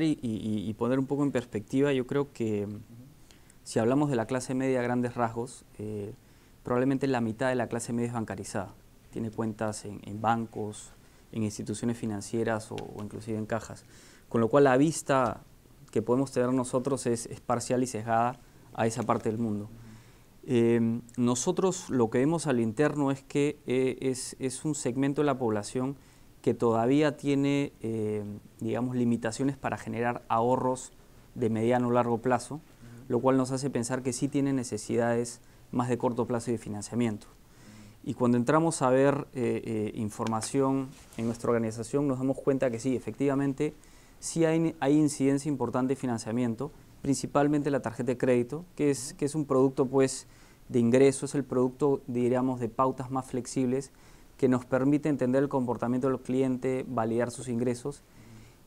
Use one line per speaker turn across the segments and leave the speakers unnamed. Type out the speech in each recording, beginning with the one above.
y, y, poner un poco en perspectiva, yo creo que mm, si hablamos de la clase media a grandes rasgos, eh, probablemente la mitad de la clase media es bancarizada. Tiene cuentas en, bancos, en instituciones financieras o, inclusive en cajas. Con lo cual la vista que podemos tener nosotros es, parcial y sesgada a esa parte del mundo. Eh, nosotros lo que vemos al interno es que eh, es, es un segmento de la población que todavía tiene, eh, digamos, limitaciones para generar ahorros de mediano o largo plazo, lo cual nos hace pensar que sí tiene necesidades más de corto plazo y de financiamiento. Y cuando entramos a ver eh, eh, información en nuestra organización, nos damos cuenta que sí, efectivamente, sí hay, hay incidencia importante de financiamiento, principalmente la tarjeta de crédito, que es, que es un producto pues, de ingresos, el producto, diríamos, de pautas más flexibles que nos permite entender el comportamiento de los clientes, validar sus ingresos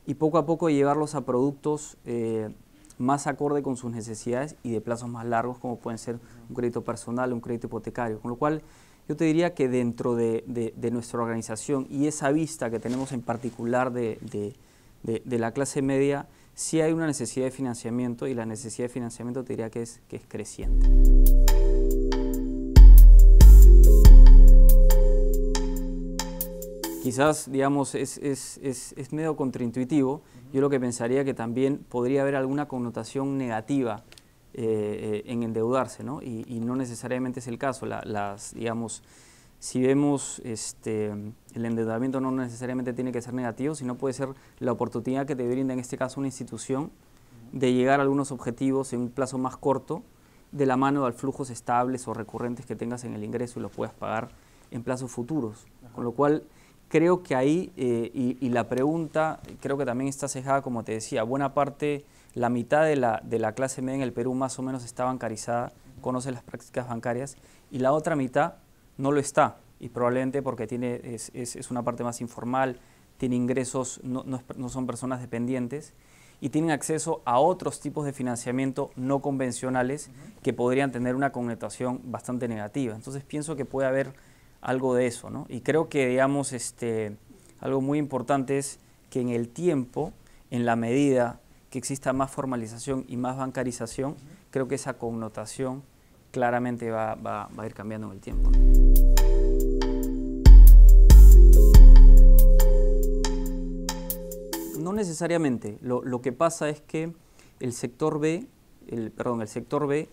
y poco a poco llevarlos a productos eh, más acorde con sus necesidades y de plazos más largos, como pueden ser un crédito personal, un crédito hipotecario. Con lo cual, yo te diría que dentro de, nuestra organización y esa vista que tenemos en particular de, la clase media, sí hay una necesidad de financiamiento y la necesidad de financiamiento te diría que es, que es creciente. Quizás, digamos, es, medio contraintuitivo. Yo lo que pensaría que también podría haber alguna connotación negativa eh, eh, en endeudarse, ¿no? Y, no necesariamente es el caso. las, digamos, si vemos este, el endeudamiento no necesariamente tiene que ser negativo, sino puede ser la oportunidad que te brinda en este caso una institución de llegar a algunos objetivos en un plazo más corto de la mano de flujos estables o recurrentes que tengas en el ingreso y los puedas pagar en plazos futuros. Con lo cual, creo que ahí, eh, y, la pregunta creo que también está cejada, como te decía, buena parte, la mitad de la, de la clase media en el Perú más o menos está bancarizada, conoce las prácticas bancarias, y la otra mitad no lo está, y probablemente porque tiene, es, es, una parte más informal, tiene ingresos, no, no, son personas dependientes, y tienen acceso a otros tipos de financiamiento no convencionales que podrían tener una connotación bastante negativa. Entonces pienso que puede haber algo de eso, ¿no? Y creo que, digamos, este, algo muy importante es que en el tiempo, en la medida que exista más formalización y más bancarización, creo que esa connotación claramente va, a ir cambiando en el tiempo. No necesariamente. Lo, lo que pasa es que el sector B, el, perdón, el sector B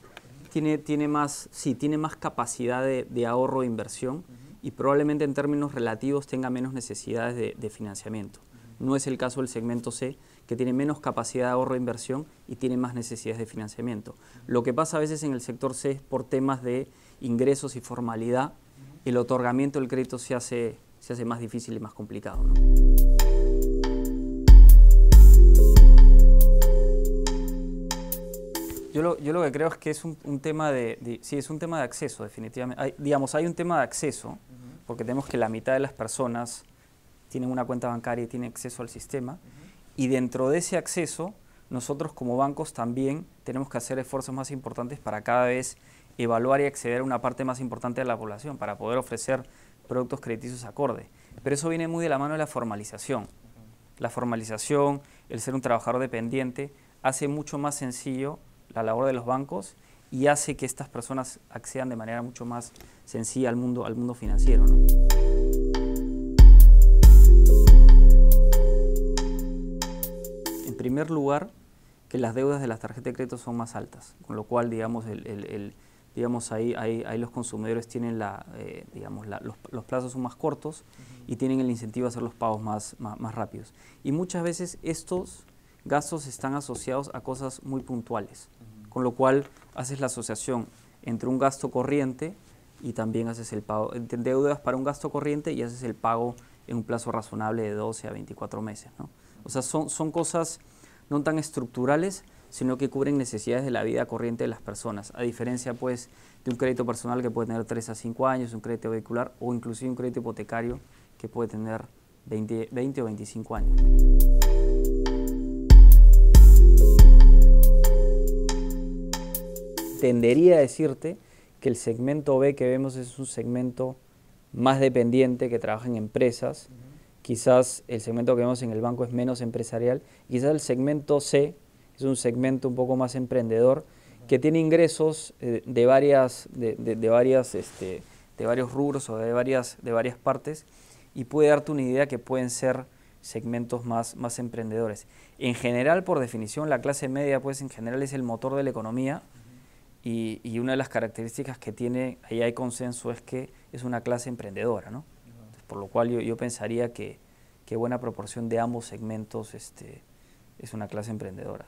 tiene, tiene, más, tiene más capacidad de, ahorro e inversión y probablemente en términos relativos tenga menos necesidades de, financiamiento. No es el caso del segmento C, que tiene menos capacidad de ahorro e inversión y tiene más necesidades de financiamiento. Lo que pasa a veces en el sector C es por temas de ingresos y formalidad, el otorgamiento del crédito se hace, se hace más difícil y más complicado. yo lo que creo es que es un, tema de, es un tema de acceso, definitivamente. digamos, hay un tema de acceso, porque tenemos que la mitad de las personas tienen una cuenta bancaria y tienen acceso al sistema. Y dentro de ese acceso, nosotros como bancos también tenemos que hacer esfuerzos más importantes para cada vez evaluar y acceder a una parte más importante de la población, para poder ofrecer productos crediticios acorde. Pero eso viene muy de la mano de la formalización. La formalización, el ser un trabajador dependiente, hace mucho más sencillo la labor de los bancos y hace que estas personas accedan de manera mucho más sencilla al mundo, al mundo financiero. En primer lugar, que las deudas de las tarjetas de crédito son más altas, con lo cual, digamos, digamos ahí, los consumidores tienen eh, digamos, los, plazos son más cortos y tienen el incentivo a hacer los pagos más rápidos. Y muchas veces estos gastos están asociados a cosas muy puntuales con lo cual haces la asociación entre un gasto corriente y también haces el pago, entre deudas para un gasto corriente y haces el pago en un plazo razonable de 12 a 24 meses. ¿no? O sea, son, son cosas no tan estructurales, sino que cubren necesidades de la vida corriente de las personas, a diferencia pues de un crédito personal que puede tener 3 a 5 años, un crédito vehicular o inclusive un crédito hipotecario que puede tener 20, 20 o 25 años. tendería a decirte que el segmento B que vemos es un segmento más dependiente, que trabaja en empresas. Quizás el segmento que vemos en el banco es menos empresarial. Quizás el segmento C es un segmento un poco más emprendedor, que tiene ingresos eh, de, varias, de, este, de varios rubros o de varias, de varias partes y puede darte una idea que pueden ser segmentos más, más emprendedores. En general, por definición, la clase media, pues en general es el motor de la economía y, una de las características que tiene, ahí hay consenso, es que es una clase emprendedora, por lo cual yo, pensaría que, buena proporción de ambos segmentos este, es una clase emprendedora.